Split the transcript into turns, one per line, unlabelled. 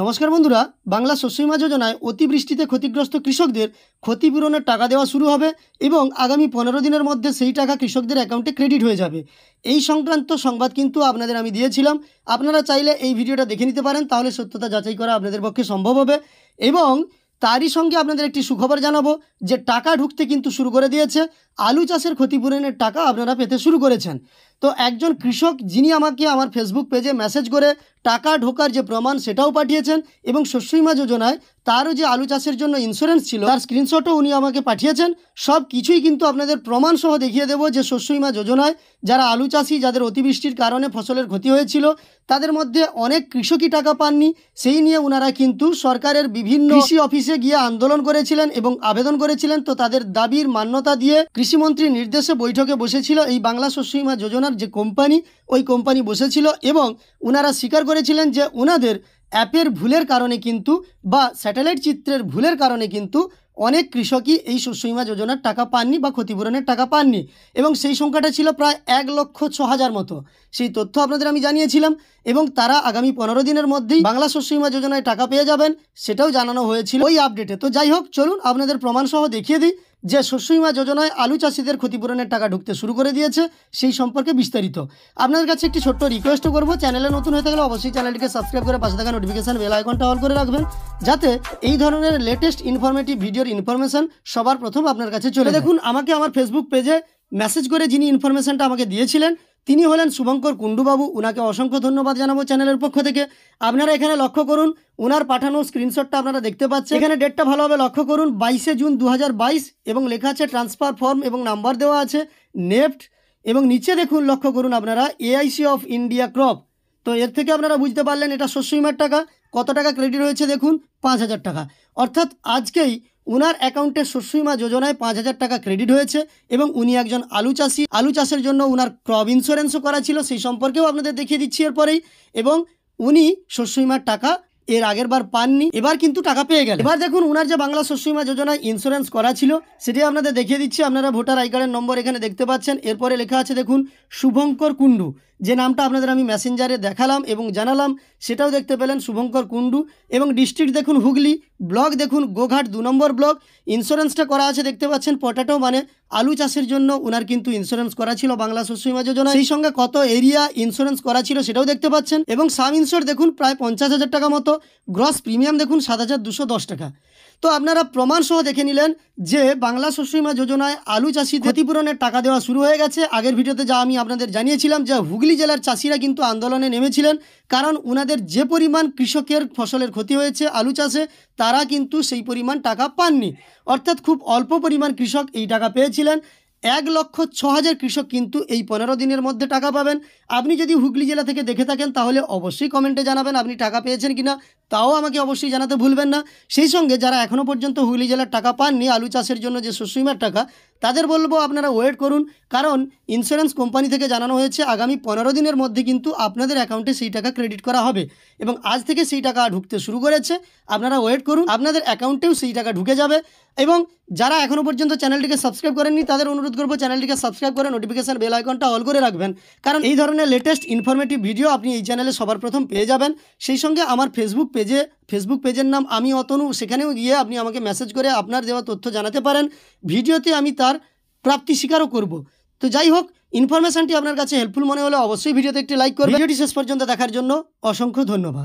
নমস্কার বন্ধুরা বাংলা শস্যবিমা যোজনায় অতিবৃষ্টিতে ক্ষতিগ্রস্ত কৃষকদের ক্ষতিপূরণের টাকা দেওয়া শুরু হবে এবং আগামী পনেরো দিনের মধ্যে সেই টাকা কৃষকদের অ্যাকাউন্টে ক্রেডিট হয়ে যাবে এই সংক্রান্ত সংবাদ কিন্তু আপনাদের আমি দিয়েছিলাম আপনারা চাইলে এই ভিডিওটা দেখে নিতে পারেন তাহলে সত্যতা যাচাই করা আপনাদের পক্ষে সম্ভব হবে এবং তারই সঙ্গে আপনাদের একটি সুখবর জানাবো যে টাকা ঢুকতে কিন্তু শুরু করে দিয়েছে আলু চাষের ক্ষতিপূরণের টাকা আপনারা পেতে শুরু করেছেন তো একজন কৃষক যিনি আমাকে আমার ফেসবুক পেজে মেসেজ করে টাকা ঢোকার যে প্রমাণ সেটাও পাঠিয়েছেন এবং শস্যীমা যোজনায় তারও যে আলু চাষের জন্য ইন্স্যুরেন্স ছিল তার স্ক্রিনশটও উনি আমাকে পাঠিয়েছেন সব কিছুই কিন্তু আপনাদের প্রমাণসহ দেখিয়ে দেব যে শস্যীমা যোজনায় যারা আলু চাষি যাদের অতিবৃষ্টির কারণে ফসলের ক্ষতি হয়েছিল তাদের মধ্যে অনেক কৃষকই টাকা পাননি সেই নিয়ে ওনারা কিন্তু সরকারের বিভিন্ন কৃষি অফিসে গিয়ে আন্দোলন করেছিলেন এবং আবেদন করেছিলেন তো তাদের দাবির মান্যতা দিয়ে কৃষিমন্ত্রীর নির্দেশে বৈঠকে বসেছিল এই বাংলা শস্যীমা যোজনার যে কোম্পানি ওই কোম্পানি বসেছিল এবং ওনারা স্বীকার করে করেছিলেন যে ওনাদের অ্যাপের ভুলের কারণে কিন্তু বা স্যাটেলাইট চিত্রের ভুলের কারণে কিন্তু অনেক কৃষকই এই শস্য যোজনার টাকা পাননি বা ক্ষতিপূরণের টাকা পাননি এবং সেই সংখ্যাটা ছিল প্রায় এক লক্ষ ছ হাজার মতো সেই তথ্য আপনাদের আমি জানিয়েছিলাম এবং তারা আগামী পনেরো দিনের মধ্যেই বাংলা শস্য যোজনায় টাকা পেয়ে যাবেন সেটাও জানানো হয়েছিল ওই আপডেটে তো যাই হোক চলুন আপনাদের প্রমাণসহ দেখিয়ে দিই যে শস্যীমা যোজনায় আলু চাষিদের ক্ষতিপূরণের টাকা ঢুকতে শুরু করে দিয়েছে সেই সম্পর্কে বিস্তারিত আপনাদের কাছে একটি ছোট্ট রিকোয়েস্ট করব চ্যানেলে নতুন হয়ে থাকলে অবশ্যই চ্যানেলটিকে সাবস্ক্রাইব করে পাশে থাকা নোটিফিকেশান বেল আইকনটা অল করে রাখবেন যাতে এই ধরনের লেটেস্ট ইনফরমেটিভ ভিডিওর ইনফরমেশান সবার প্রথম আপনার কাছে চলে দেখুন আমাকে আমার ফেসবুক পেজে মেসেজ করে যিনি ইনফরমেশানটা আমাকে দিয়েছিলেন তিনি হলেন শুভঙ্কর কুণ্ডুবাবু ওনাকে অসংখ্য ধন্যবাদ জানাবো চ্যানেলের পক্ষ থেকে আপনারা এখানে লক্ষ্য করুন ওনার পাঠানো স্ক্রিনশটটা আপনারা দেখতে পাচ্ছেন এখানে ডেটটা ভালোভাবে লক্ষ্য করুন বাইশে জুন দু এবং লেখা আছে ট্রান্সফার ফর্ম এবং নাম্বার দেওয়া আছে নেফট এবং নিচে দেখুন লক্ষ্য করুন আপনারা এআইসি অফ ইন্ডিয়া ক্রপ তো এর থেকে আপনারা বুঝতে পারলেন এটা শস্য টাকা কত টাকা ক্রেডিট হয়েছে দেখুন পাঁচ হাজার টাকা অর্থাৎ আজকেই ওনার অ্যাকাউন্টে শস্যীমা যোজনায় পাঁচ হাজার টাকা ক্রেডিট হয়েছে এবং উনি একজন আলু চাষি আলু চাষের জন্য ওনার ক্রপ ইন্স্যুরেন্সও করা ছিল সেই সম্পর্কেও আপনাদের দেখিয়ে দিচ্ছি এরপরেই এবং উনি শস্যীমার টাকা এর আগের বার পাননি এবার কিন্তু টাকা পেয়ে গেল এবার দেখুন উনার যে বাংলা বীমা যোজনা ইন্স্যুরেন্স করা ছিল সেটি আপনাদের দেখিয়ে দিচ্ছি আপনারা ভোটার আই কার্ডের নম্বর এখানে দেখতে পাচ্ছেন এরপরে লেখা আছে দেখুন শুভঙ্কর কুণ্ডু যে নামটা আপনাদের আমি মেসেঞ্জারে দেখালাম এবং জানালাম সেটাও দেখতে পেলেন শুভঙ্কর কুণ্ডু এবং ডিস্ট্রিক্ট দেখুন হুগলি ব্লক দেখুন গোঘাট দু নম্বর ব্লক ইন্স্যুরেন্সটা করা আছে দেখতে পাচ্ছেন পটাটো মানে আলু চাষের জন্য ওনার কিন্তু ইন্স্যুরেন্স করা ছিল বাংলা শস্য বিমা যোজনা সেই সঙ্গে কত এরিয়া ইন্স্যুরেন্স করা ছিল সেটাও দেখতে পাচ্ছেন এবং সাম ইন্স্যুর দেখুন প্রায় পঞ্চাশ হাজার টাকা মতো গ্রস প্রিমিয়াম দেখুন সাত হাজার দুশো দশ টাকা তো আপনারা প্রমাণসহ দেখে নিলেন যে বাংলা শস্যীমা যোজনায় আলু চাষি ক্ষতিপূরণের টাকা দেওয়া শুরু হয়ে গেছে আগের ভিডিওতে যা আমি আপনাদের জানিয়েছিলাম যে হুগলি জেলার চাষিরা কিন্তু আন্দোলনে নেমেছিলেন কারণ উনাদের যে পরিমাণ কৃষকের ফসলের ক্ষতি হয়েছে আলু চাষে তারা কিন্তু সেই পরিমাণ টাকা পাননি অর্থাৎ খুব অল্প পরিমাণ কৃষক এই টাকা পেয়েছিলেন এক লক্ষ ছ হাজার কৃষক কিন্তু এই পনেরো দিনের মধ্যে টাকা পাবেন আপনি যদি হুগলি জেলা থেকে দেখে থাকেন তাহলে অবশ্যই কমেন্টে জানাবেন আপনি টাকা পেয়েছেন কিনা তাও আমাকে অবশ্যই জানাতে ভুলবেন না সেই সঙ্গে যারা এখনও পর্যন্ত হুগলি জেলার টাকা পাননি আলু চাষের জন্য যে শস্য টাকা তাদের বলবো আপনারা ওয়েট করুন কারণ ইন্স্যুরেন্স কোম্পানি থেকে জানানো হয়েছে আগামী পনেরো দিনের মধ্যে কিন্তু আপনাদের অ্যাকাউন্টে সেই টাকা ক্রেডিট করা হবে এবং আজ থেকে সেই টাকা ঢুকতে শুরু করেছে আপনারা ওয়েট করুন আপনাদের অ্যাকাউন্টেও সেই টাকা ঢুকে যাবে এবং যারা এখনও পর্যন্ত চ্যানেলটিকে সাবস্ক্রাইব করেননি তাদের অনুরোধ করবো চ্যানেলটিকে সাবস্ক্রাইব করে নোটিফিকেশান বেল আইকনটা অল করে রাখবেন কারণ এই ধরনের লেটেস্ট ইনফরমেটিভ ভিডিও আপনি এই চ্যানেলে সবার প্রথম পেয়ে যাবেন সেই সঙ্গে আমার ফেসবুক পেজে ফেসবুক পেজের নাম আমি অতনু সেখানেও গিয়ে আপনি আমাকে মেসেজ করে আপনার দেওয়া তথ্য জানাতে পারেন ভিডিওতে আমি তার প্রাপ্তি স্বীকারও করব তো যাই হোক ইনফরমেশনটি আপনার কাছে হেল্পফুল মনে হলে অবশ্যই ভিডিওতে একটি লাইক করবেন ভিডিওটি শেষ পর্যন্ত দেখার জন্য অসংখ্য ধন্যবাদ